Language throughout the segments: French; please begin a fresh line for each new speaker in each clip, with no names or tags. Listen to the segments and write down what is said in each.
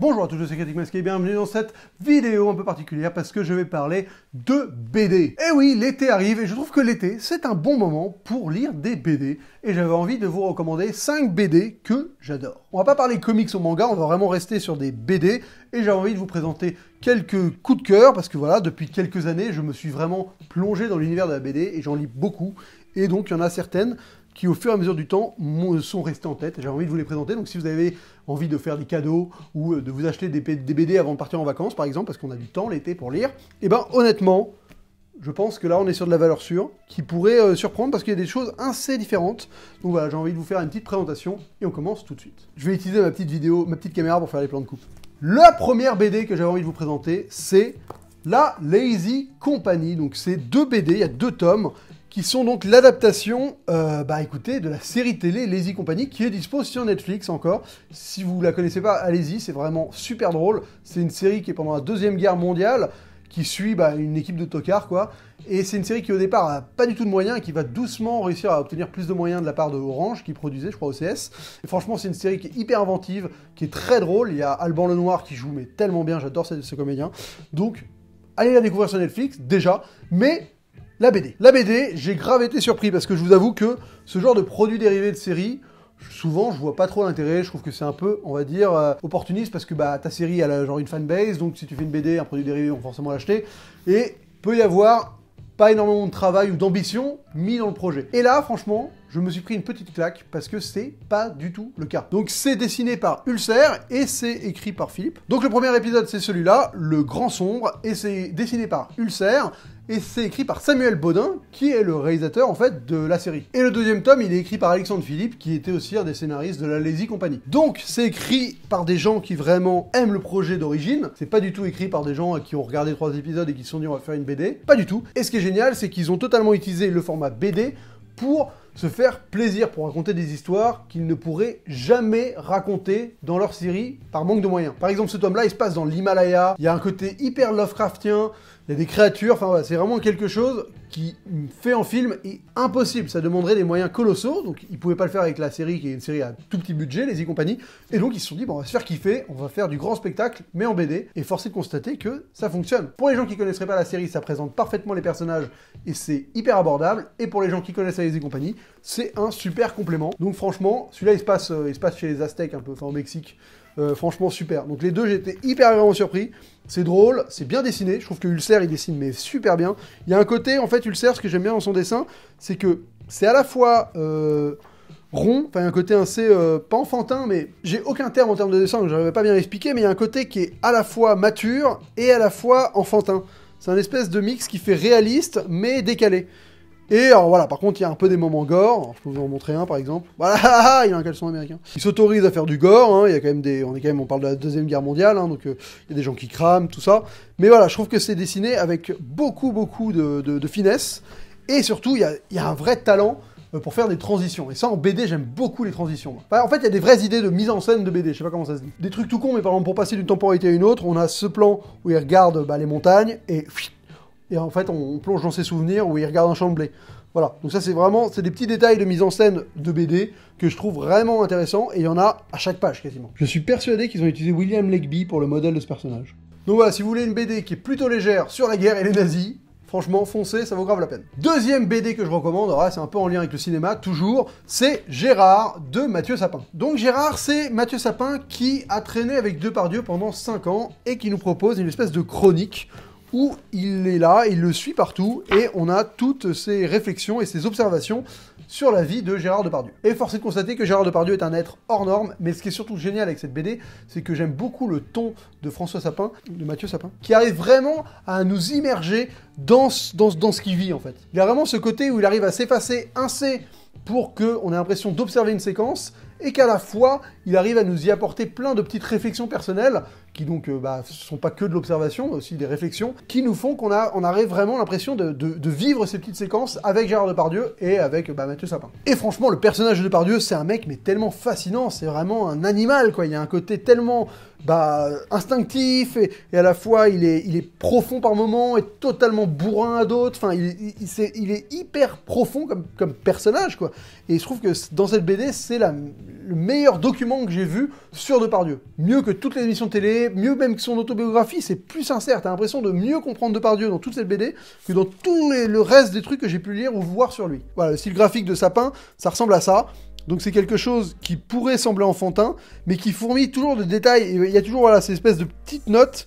Bonjour à tous, c'est Critique Masqué et bienvenue dans cette vidéo un peu particulière parce que je vais parler de BD. Et eh oui, l'été arrive et je trouve que l'été, c'est un bon moment pour lire des BD. Et j'avais envie de vous recommander 5 BD que j'adore. On va pas parler comics ou manga, on va vraiment rester sur des BD. Et j'avais envie de vous présenter quelques coups de cœur parce que voilà, depuis quelques années, je me suis vraiment plongé dans l'univers de la BD et j'en lis beaucoup. Et donc, il y en a certaines qui au fur et à mesure du temps sont restés en tête. J'ai envie de vous les présenter. Donc si vous avez envie de faire des cadeaux ou euh, de vous acheter des, BD avant de partir en vacances, par exemple, parce qu'on a du temps l'été pour lire, et eh ben honnêtement, je pense que là on est sur de la valeur sûre qui pourrait euh, surprendre parce qu'il y a des choses assez différentes. Donc voilà, j'ai envie de vous faire une petite présentation et on commence tout de suite. Je vais utiliser ma petite vidéo, ma petite caméra pour faire les plans de coupe. La première BD que j'avais envie de vous présenter, c'est la Lazy Company. Donc c'est deux BD, il y a deux tomes qui sont donc l'adaptation, euh, bah écoutez, de la série télé Lazy Company qui est dispo sur Netflix encore. Si vous la connaissez pas, allez-y, c'est vraiment super drôle. C'est une série qui est pendant la deuxième guerre mondiale, qui suit bah, une équipe de tocards quoi. Et c'est une série qui au départ a pas du tout de moyens et qui va doucement réussir à obtenir plus de moyens de la part de Orange qui produisait, je crois, OCS. Et franchement, c'est une série qui est hyper inventive, qui est très drôle. Il y a Alban Lenoir qui joue mais tellement bien, j'adore ce comédien. Donc, allez la découvrir sur Netflix déjà, mais la BD. La BD, j'ai grave été surpris parce que je vous avoue que ce genre de produit dérivé de série, souvent je vois pas trop l'intérêt, je trouve que c'est un peu, on va dire, euh, opportuniste parce que bah ta série elle a genre une fanbase, donc si tu fais une BD, un produit dérivé, on va forcément l'acheter. Et peut y avoir pas énormément de travail ou d'ambition mis dans le projet. Et là, franchement, je me suis pris une petite claque parce que c'est pas du tout le cas. Donc c'est dessiné par Ulcer et c'est écrit par Philippe. Donc le premier épisode c'est celui-là, le grand sombre, et c'est dessiné par Ulcer et c'est écrit par Samuel Baudin, qui est le réalisateur en fait de la série. Et le deuxième tome, il est écrit par Alexandre Philippe, qui était aussi un des scénaristes de la Lazy Company. Donc c'est écrit par des gens qui vraiment aiment le projet d'origine, c'est pas du tout écrit par des gens qui ont regardé trois épisodes et qui se sont dit on va faire une BD, pas du tout. Et ce qui est génial, c'est qu'ils ont totalement utilisé le format BD pour se faire plaisir, pour raconter des histoires qu'ils ne pourraient jamais raconter dans leur série par manque de moyens. Par exemple, ce tome-là, il se passe dans l'Himalaya, il y a un côté hyper Lovecraftien, il y a des créatures, enfin c'est vraiment quelque chose qui fait en film est impossible. Ça demanderait des moyens colossaux, donc ils pouvaient pas le faire avec la série qui est une série à tout petit budget, les y compagnie. Et donc ils se sont dit, bon, on va se faire kiffer, on va faire du grand spectacle, mais en BD. Et force de constater que ça fonctionne. Pour les gens qui connaisseraient pas la série, ça présente parfaitement les personnages et c'est hyper abordable. Et pour les gens qui connaissent les compagnie, c'est un super complément. Donc franchement, celui-là il se passe, euh, il se passe chez les Aztèques un peu, enfin au Mexique. Euh, franchement, super. Donc les deux, j'étais hyper vraiment surpris. C'est drôle, c'est bien dessiné. Je trouve que Ulcer, il dessine mais super bien. Il y a un côté, en fait, Ulcer, ce que j'aime bien dans son dessin, c'est que c'est à la fois euh, rond, enfin un côté assez euh, pas enfantin, mais j'ai aucun terme en termes de dessin, donc j'arrivais pas bien à mais il y a un côté qui est à la fois mature et à la fois enfantin. C'est un espèce de mix qui fait réaliste mais décalé. Et alors, voilà, par contre, il y a un peu des moments gore. je peux vous en montrer un par exemple. Voilà, ah, ah, ah, il a un caleçon américain. Il s'autorise à faire du gore. Hein. Il y a quand même des, on est quand même, on parle de la deuxième guerre mondiale, hein, donc euh, il y a des gens qui crament, tout ça. Mais voilà, je trouve que c'est dessiné avec beaucoup, beaucoup de, finesse. Et surtout, il y a, un vrai talent euh, pour faire des transitions. Et ça, en BD, j'aime beaucoup les transitions. Bah, en fait, il y a des vraies idées de mise en scène de BD, je sais pas comment ça se dit. Des trucs tout cons, mais par exemple, pour passer d'une temporalité à une autre, on a ce plan où il regarde bah, les montagnes et et en fait, on plonge dans ses souvenirs où il regarde un champ de blé. Voilà, donc ça c'est vraiment, c'est des petits détails de mise en scène de BD que je trouve vraiment intéressant et il y en a à chaque page quasiment. Je suis persuadé qu'ils ont utilisé William Legby pour le modèle de ce personnage. Donc voilà, si vous voulez une BD qui est plutôt légère sur la guerre et les nazis, franchement foncez, ça vaut grave la peine. Deuxième BD que je recommande, c'est un peu en lien avec le cinéma toujours, c'est Gérard de Mathieu Sapin. Donc Gérard c'est Mathieu Sapin qui a traîné avec Depardieu pendant 5 ans et qui nous propose une espèce de chronique où il est là, il le suit partout, et on a toutes ses réflexions et ses observations sur la vie de Gérard Depardieu. Et force est de constater que Gérard Depardieu est un être hors norme, mais ce qui est surtout génial avec cette BD, c'est que j'aime beaucoup le ton de François Sapin, de Mathieu Sapin, qui arrive vraiment à nous immerger dans ce, dans, qu'il vit en fait. Il a vraiment ce côté où il arrive à s'effacer, C pour qu'on ait l'impression d'observer une séquence, et qu'à la fois, il arrive à nous y apporter plein de petites réflexions personnelles, qui donc ne euh, bah, sont pas que de l'observation, mais aussi des réflexions, qui nous font qu'on a, on arrive vraiment l'impression de, de, vivre ces petites séquences avec Gérard Depardieu et avec bah, Mathieu Sapin. Et franchement, le personnage de Depardieu, c'est un mec mais tellement fascinant, c'est vraiment un animal, quoi. Il y a un côté tellement bah, instinctif et, à la fois il est, il est profond par moments et totalement bourrin à d'autres. Enfin, il, est, il, est, hyper profond comme, comme personnage, quoi. Et il se trouve que dans cette BD, c'est la, le meilleur document que j'ai vu sur Depardieu. Mieux que toutes les émissions télé, mieux même que son autobiographie, c'est plus sincère. T'as l'impression de mieux comprendre Depardieu dans toute cette BD que dans tout le reste des trucs que j'ai pu lire ou voir sur lui. Voilà, le style graphique de Sapin, ça ressemble à ça. Donc c'est quelque chose qui pourrait sembler enfantin, mais qui fournit toujours de détails. Il y a toujours voilà, ces espèces de petites notes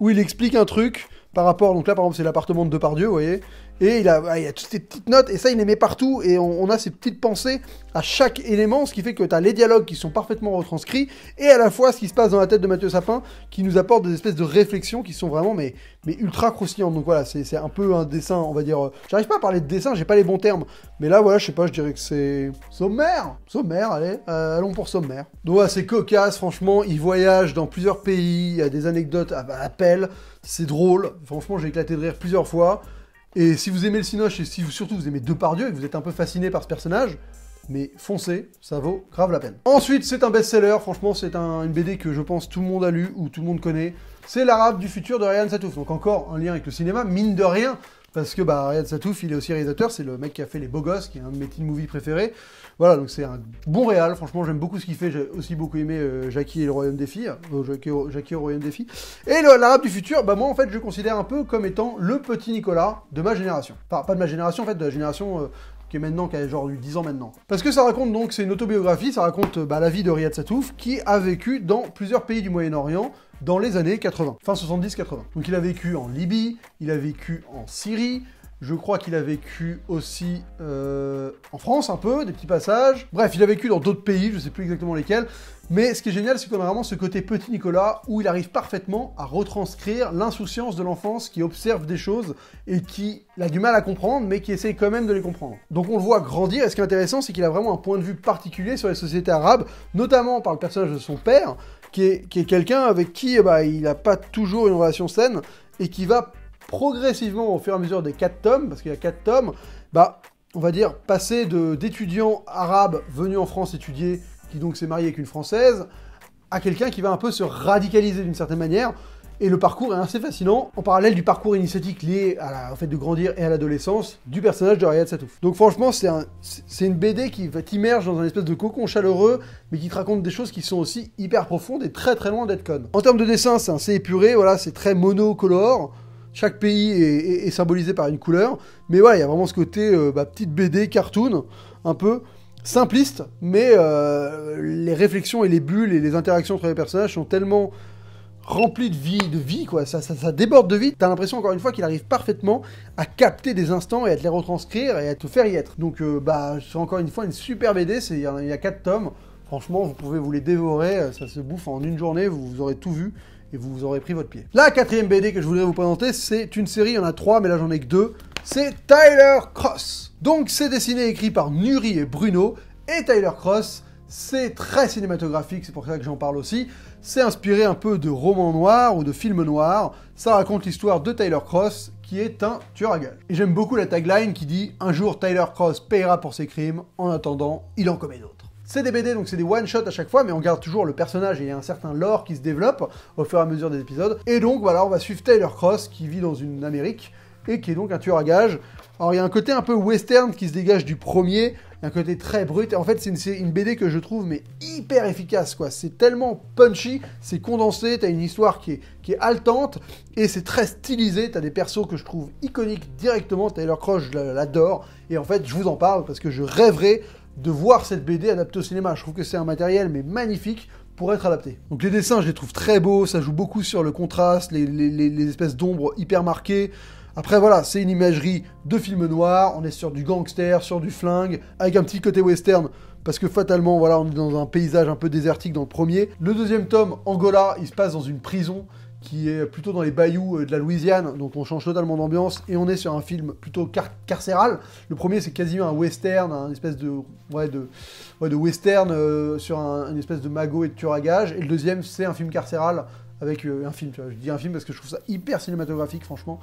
où il explique un truc par rapport. Donc là, par exemple, c'est l'appartement de Depardieu, vous voyez. Et il a, ah, a toutes ces petites notes, et ça, il les met partout, et on, a ces petites pensées à chaque élément, ce qui fait que tu as les dialogues qui sont parfaitement retranscrits, et à la fois ce qui se passe dans la tête de Mathieu Sapin, qui nous apporte des espèces de réflexions qui sont vraiment mais, mais ultra croustillantes. Donc voilà, c'est un peu un dessin, on va dire. Euh, j'arrive pas à parler de dessin, j'ai pas les bons termes, mais là, voilà, je sais pas, je dirais que c'est sommaire. Sommaire, allez, euh, allons pour sommaire. Donc voilà, c'est cocasse, franchement, il voyage dans plusieurs pays, il y a des anecdotes à, à appel, c'est drôle, franchement, j'ai éclaté de rire plusieurs fois. Et si vous aimez le Cinoche et si vous, surtout vous aimez Depardieu et que vous êtes un peu fasciné par ce personnage, mais foncez, ça vaut grave la peine. Ensuite, c'est un best-seller, franchement, c'est un, une BD que je pense tout le monde a lu ou tout le monde connaît. C'est L'Arabe du futur de Ryan Satouf, donc encore un lien avec le cinéma, mine de rien, parce que bah, Riyad Satouf, il est aussi réalisateur, c'est le mec qui a fait Les Beaux Gosses, qui est un de mes teen movies préférés. Voilà, donc c'est un bon réal, franchement, j'aime beaucoup ce qu'il fait, j'ai aussi beaucoup aimé euh, Jackie et le Royaume des Filles, euh, Jackie, au, Royaume des Filles. Et l'Arabe du futur, bah moi, en fait, je considère un peu comme étant le petit Nicolas de ma génération. Enfin, pas de ma génération, en fait, de la génération euh, qui est maintenant, qui a genre eu 10 ans maintenant. Parce que ça raconte donc, c'est une autobiographie, ça raconte euh, bah, la vie de Riyad Satouf, qui a vécu dans plusieurs pays du Moyen-Orient dans les années 80, fin 70-80. Donc il a vécu en Libye, il a vécu en Syrie, je crois qu'il a vécu aussi euh, en France un peu, des petits passages. Bref, il a vécu dans d'autres pays, je ne sais plus exactement lesquels. Mais ce qui est génial, c'est qu'on a vraiment ce côté petit Nicolas où il arrive parfaitement à retranscrire l'insouciance de l'enfance qui observe des choses et qui a du mal à comprendre, mais qui essaye quand même de les comprendre. Donc on le voit grandir et ce qui est intéressant, c'est qu'il a vraiment un point de vue particulier sur les sociétés arabes, notamment par le personnage de son père, qui est, quelqu'un avec qui bah, il n'a pas toujours une relation saine et qui va progressivement au fur et à mesure des 4 tomes, parce qu'il y a 4 tomes, bah, on va dire, passer d'étudiant arabe venu en France étudier, qui donc s'est marié avec une Française, à quelqu'un qui va un peu se radicaliser d'une certaine manière. Et le parcours est assez fascinant, en parallèle du parcours initiatique lié à la, au fait de grandir et à l'adolescence du personnage de Riyad Satouf. Donc franchement, c'est une BD qui va t'immerge dans un espèce de cocon chaleureux, mais qui te raconte des choses qui sont aussi hyper profondes et très très loin d'être connes. En termes de dessin, c'est assez épuré, voilà, c'est très monocolore chaque pays est, symbolisé par une couleur. Mais voilà, il y a vraiment ce côté euh, bah, petite BD, cartoon, un peu simpliste, mais euh, les réflexions et les bulles et les interactions entre les personnages sont tellement remplies de vie, de vie quoi, ça, ça, déborde de vie, t'as l'impression encore une fois qu'il arrive parfaitement à capter des instants et à te les retranscrire et à te faire y être. Donc euh, bah, c'est encore une fois une super BD, il y, a 4 tomes, franchement vous pouvez vous les dévorer, ça se bouffe en une journée, vous, vous aurez tout vu, et vous aurez pris votre pied. La quatrième BD que je voudrais vous présenter, c'est une série, il y en a trois, mais là j'en ai que deux. C'est Tyler Cross. Donc c'est dessiné et écrit par Nuri et Bruno, et Tyler Cross, c'est très cinématographique, c'est pour ça que j'en parle aussi. C'est inspiré un peu de romans noirs ou de films noirs. Ça raconte l'histoire de Tyler Cross, qui est un tueur à gages. Et j'aime beaucoup la tagline qui dit Un jour Tyler Cross payera pour ses crimes, en attendant, il en commet d'autres. C'est des BD, donc c'est des one-shot à chaque fois, mais on garde toujours le personnage et il y a un certain lore qui se développe au fur et à mesure des épisodes. Et donc, voilà, on va suivre Taylor Cross qui vit dans une Amérique et qui est donc un tueur à gages. Alors, il y a un côté un peu western qui se dégage du premier, un côté très brut. Et En fait, c'est une, BD que je trouve mais hyper efficace, quoi. C'est tellement punchy, c'est condensé, t'as une histoire qui est, qui est haletante, et c'est très stylisé, t'as des persos que je trouve iconiques directement. Taylor Cross, je l'adore, et en fait, je vous en parle parce que je rêverais de voir cette BD adaptée au cinéma. Je trouve que c'est un matériel mais magnifique pour être adapté. Donc les dessins, je les trouve très beaux, ça joue beaucoup sur le contraste, les, espèces d'ombres hyper marquées. Après voilà, c'est une imagerie de film noir, on est sur du gangster, sur du flingue, avec un petit côté western, parce que fatalement, voilà, on est dans un paysage un peu désertique dans le premier. Le deuxième tome, Angola, il se passe dans une prison, qui est plutôt dans les bayous euh, de la Louisiane, donc on change totalement d'ambiance, et on est sur un film plutôt carcéral. Le premier, c'est quasiment un western, un espèce de, de, western euh, sur un, une espèce de magot et de tueur à gage, et le deuxième, c'est un film carcéral avec euh, un film, je dis un film parce que je trouve ça hyper cinématographique, franchement.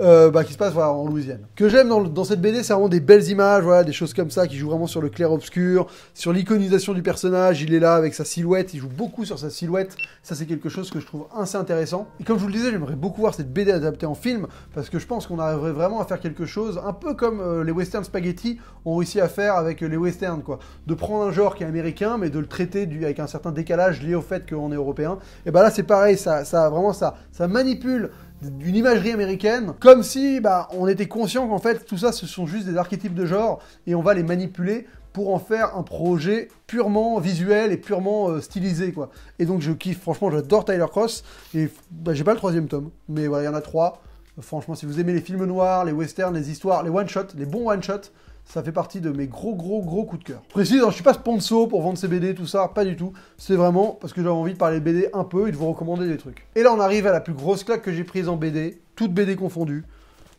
Euh, bah, qui se passe en Louisiane. Que j'aime dans, cette BD, c'est vraiment des belles images, voilà, des choses comme ça, qui jouent vraiment sur le clair-obscur, sur l'iconisation du personnage. Il est là avec sa silhouette, il joue beaucoup sur sa silhouette. Ça, c'est quelque chose que je trouve assez intéressant. Et comme je vous le disais, j'aimerais beaucoup voir cette BD adaptée en film, parce que je pense qu'on arriverait vraiment à faire quelque chose, un peu comme euh, les western spaghetti ont réussi à faire avec les westerns, quoi. De prendre un genre qui est américain, mais de le traiter du, avec un certain décalage lié au fait qu'on est européen. Et bien bah, là, c'est pareil, ça, ça vraiment ça, ça manipule d'une imagerie américaine, comme si bah, on était conscient qu'en fait tout ça ce sont juste des archétypes de genre et on va les manipuler pour en faire un projet purement visuel et purement euh, stylisé quoi. Et donc je kiffe, franchement j'adore Tyler Cross et bah, j'ai pas le troisième tome, mais voilà il y en a trois. Franchement si vous aimez les films noirs, les westerns, les histoires, les one shots les bons one shots ça fait partie de mes gros, gros, gros coups de cœur. Je précise, hein, je suis pas sponsor pour vendre ces BD, tout ça, pas du tout. C'est vraiment parce que j'avais envie de parler BD un peu et de vous recommander des trucs. Et là, on arrive à la plus grosse claque que j'ai prise en BD, toute BD confondue,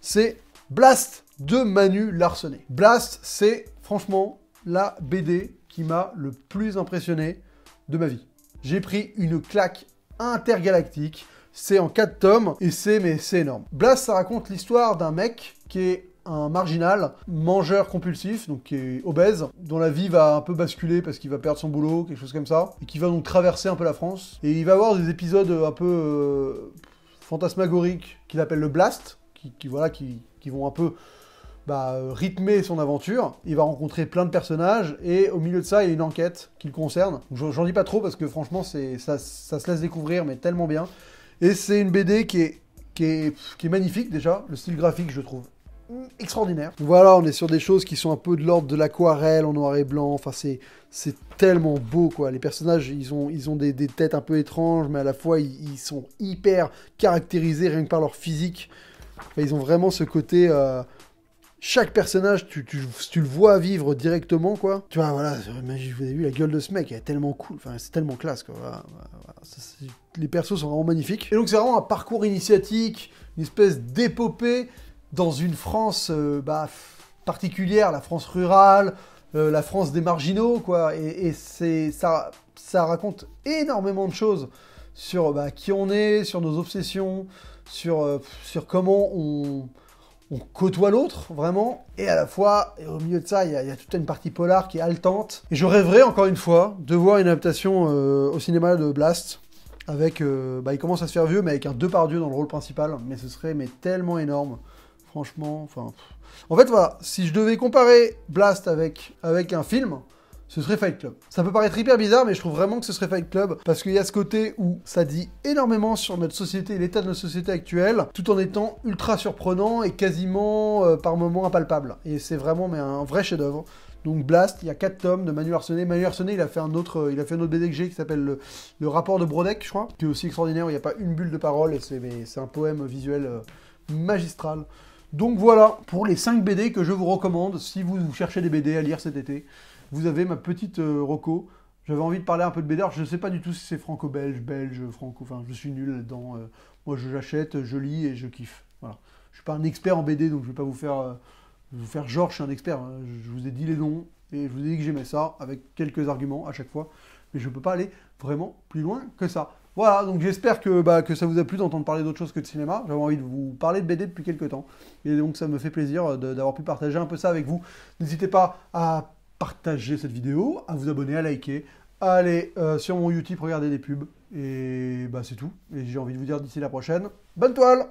C'est Blast de Manu Larsenet. Blast, c'est franchement la BD qui m'a le plus impressionné de ma vie. J'ai pris une claque intergalactique. C'est en 4 tomes et c'est mais c'est énorme. Blast, ça raconte l'histoire d'un mec qui est un marginal, mangeur compulsif, donc qui est obèse, dont la vie va un peu basculer parce qu'il va perdre son boulot, quelque chose comme ça, et qui va donc traverser un peu la France. Et il va avoir des épisodes un peu euh, fantasmagoriques qu'il appelle le blast, qui, voilà, qui, qui, vont un peu bah, rythmer son aventure. Il va rencontrer plein de personnages et au milieu de ça, il y a une enquête qui le concerne. J'en dis pas trop parce que franchement, ça, ça se laisse découvrir, mais tellement bien. Et c'est une BD qui est, qui est, qui est magnifique déjà. Le style graphique, je trouve, extraordinaire. Voilà, on est sur des choses qui sont un peu de l'ordre de l'aquarelle en noir et blanc. Enfin, c'est c'est tellement beau quoi. Les personnages, ils ont ils ont des, têtes un peu étranges, mais à la fois ils, sont hyper caractérisés rien que par leur physique. ils ont vraiment ce côté. Euh, chaque personnage, tu, tu, tu, le vois vivre directement, quoi. Tu vois, voilà, euh, vous avez vu la gueule de ce mec, elle est tellement cool, enfin, c'est tellement classe, quoi. les persos sont vraiment magnifiques. Et donc, c'est vraiment un parcours initiatique, une espèce d'épopée dans une France euh, bah, particulière, la France rurale, euh, la France des marginaux, quoi. Et, c'est ça, raconte énormément de choses sur bah, qui on est, sur nos obsessions, sur, euh, comment on, côtoie l'autre, vraiment. Et à la fois, au milieu de ça, il y, a, toute une partie polar qui est haletante. Et je rêverais encore une fois de voir une adaptation au cinéma de Blast avec, bah, il commence à se faire vieux, mais avec un deux par Dieu dans le rôle principal. Mais ce serait mais tellement énorme. Franchement, enfin. En fait, voilà, si je devais comparer Blast avec, avec un film, ce serait Fight Club. Ça peut paraître hyper bizarre, mais je trouve vraiment que ce serait Fight Club, parce qu'il y a ce côté où ça dit énormément sur notre société et l'état de notre société actuelle, tout en étant ultra surprenant et quasiment euh, par moments impalpable. Et c'est vraiment mais un vrai chef-d'œuvre. Donc Blast, il y a quatre tomes de Manu Arsenet. Manu Arsenet, il a fait un autre, euh, il a fait un autre BD qui s'appelle le, le, rapport de Brodeck, je crois, qui est aussi extraordinaire, où il n'y a pas une bulle de parole, et c'est un poème visuel euh, magistral. Donc voilà pour les 5 BD que je vous recommande si vous cherchez des BD à lire cet été. Vous avez ma petite euh, Rocco, J'avais envie de parler un peu de BD. je ne sais pas du tout si c'est franco-belge, belge, franco. Enfin, je suis nul là-dedans. Euh. moi, j'achète, je lis et je kiffe. Voilà. Je suis pas un expert en BD, donc je ne vais pas vous faire, euh, vous faire genre, je suis un expert. Hein. Je vous ai dit les noms et je vous ai dit que j'aimais ça avec quelques arguments à chaque fois. Mais je ne peux pas aller vraiment plus loin que ça. Voilà, donc j'espère que, bah, que ça vous a plu d'entendre parler d'autre chose que de cinéma. J'avais envie de vous parler de BD depuis quelques temps. Et donc ça me fait plaisir euh, d'avoir pu partager un peu ça avec vous. N'hésitez pas à partager cette vidéo, à vous abonner, à liker, à aller euh, sur mon YouTube regarder des pubs. Et bah c'est tout. Et j'ai envie de vous dire d'ici la prochaine, bonne toile